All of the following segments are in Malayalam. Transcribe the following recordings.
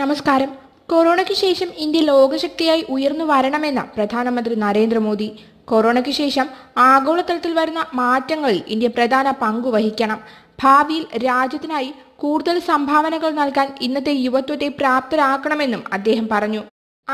നമസ്കാരം കൊറോണയ്ക്ക് ശേഷം ഇന്ത്യ ലോകശക്തിയായി ഉയർന്നു വരണമെന്ന പ്രധാനമന്ത്രി നരേന്ദ്രമോദി കൊറോണയ്ക്ക് ശേഷം ആഗോളതലത്തിൽ വരുന്ന മാറ്റങ്ങളിൽ ഇന്ത്യ പ്രധാന പങ്കു വഹിക്കണം ഭാവിയിൽ രാജ്യത്തിനായി കൂടുതൽ സംഭാവനകൾ നൽകാൻ ഇന്നത്തെ യുവത്വത്തെ പ്രാപ്തരാക്കണമെന്നും അദ്ദേഹം പറഞ്ഞു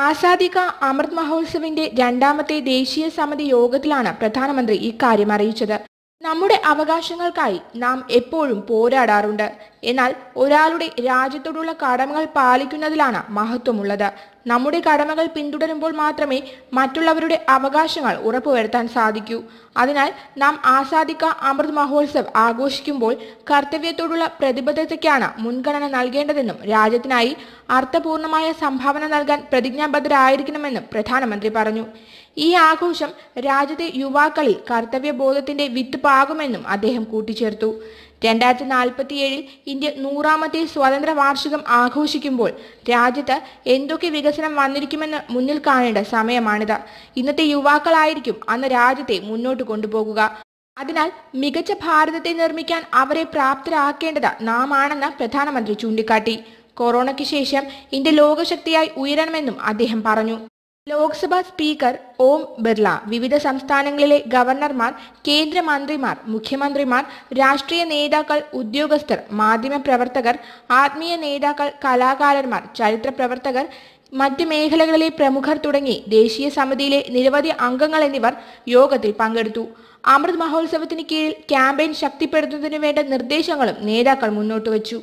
ആസാദിക അമൃത് മഹോത്സവിന്റെ രണ്ടാമത്തെ ദേശീയ സമിതി യോഗത്തിലാണ് പ്രധാനമന്ത്രി ഇക്കാര്യം അറിയിച്ചത് നമ്മുടെ അവകാശങ്ങൾക്കായി നാം എപ്പോഴും പോരാടാറുണ്ട് എന്നാൽ ഒരാളുടെ രാജ്യത്തോടുള്ള കടമകൾ പാലിക്കുന്നതിലാണ് മഹത്വമുള്ളത് നമ്മുടെ കടമകൾ പിന്തുടരുമ്പോൾ മാത്രമേ മറ്റുള്ളവരുടെ അവകാശങ്ങൾ ഉറപ്പുവരുത്താൻ സാധിക്കൂ അതിനാൽ നാം ആസാദിക്ക അമൃത് മഹോത്സവ് ആഘോഷിക്കുമ്പോൾ കർത്തവ്യത്തോടുള്ള പ്രതിബദ്ധതയ്ക്കാണ് മുൻഗണന നൽകേണ്ടതെന്നും രാജ്യത്തിനായി അർത്ഥപൂർണമായ സംഭാവന നൽകാൻ പ്രതിജ്ഞാബദ്ധരായിരിക്കണമെന്നും പ്രധാനമന്ത്രി പറഞ്ഞു ഈ ആഘോഷം രാജ്യത്തെ യുവാക്കളിൽ കർത്തവ്യബോധത്തിന്റെ വിത്ത് പാകുമെന്നും അദ്ദേഹം കൂട്ടിച്ചേർത്തു രണ്ടായിരത്തി ഏഴിൽ ഇന്ത്യ നൂറാമത്തെ സ്വാതന്ത്ര്യ വാർഷികം ആഘോഷിക്കുമ്പോൾ രാജ്യത്ത് എന്തൊക്കെ വികസനം വന്നിരിക്കുമെന്ന് മുന്നിൽ കാണേണ്ട സമയമാണിത് ഇന്നത്തെ യുവാക്കളായിരിക്കും അന്ന് രാജ്യത്തെ മുന്നോട്ട് കൊണ്ടുപോകുക അതിനാൽ മികച്ച ഭാരതത്തെ നിർമ്മിക്കാൻ അവരെ പ്രാപ്തരാക്കേണ്ടത് നാം ആണെന്ന് പ്രധാനമന്ത്രി ചൂണ്ടിക്കാട്ടി കൊറോണയ്ക്ക് ശേഷം ഇന്ത്യ ലോകശക്തിയായി ഉയരണമെന്നും അദ്ദേഹം പറഞ്ഞു ലോക്സഭാ സ്പീക്കർ ഓം ബിർള വിവിധ സംസ്ഥാനങ്ങളിലെ ഗവർണർമാർ കേന്ദ്രമന്ത്രിമാർ മുഖ്യമന്ത്രിമാർ രാഷ്ട്രീയ നേതാക്കൾ ഉദ്യോഗസ്ഥർ മാധ്യമപ്രവർത്തകർ ആത്മീയ നേതാക്കൾ കലാകാരന്മാർ ചരിത്ര പ്രവർത്തകർ മറ്റ് മേഖലകളിലെ പ്രമുഖർ തുടങ്ങി ദേശീയ സമിതിയിലെ നിരവധി അംഗങ്ങൾ എന്നിവർ യോഗത്തിൽ പങ്കെടുത്തു അമൃത് മഹോത്സവത്തിന് കീഴിൽ ക്യാമ്പയിൻ ശക്തിപ്പെടുത്തുന്നതിനു വേണ്ട നിർദ്ദേശങ്ങളും നേതാക്കൾ മുന്നോട്ട്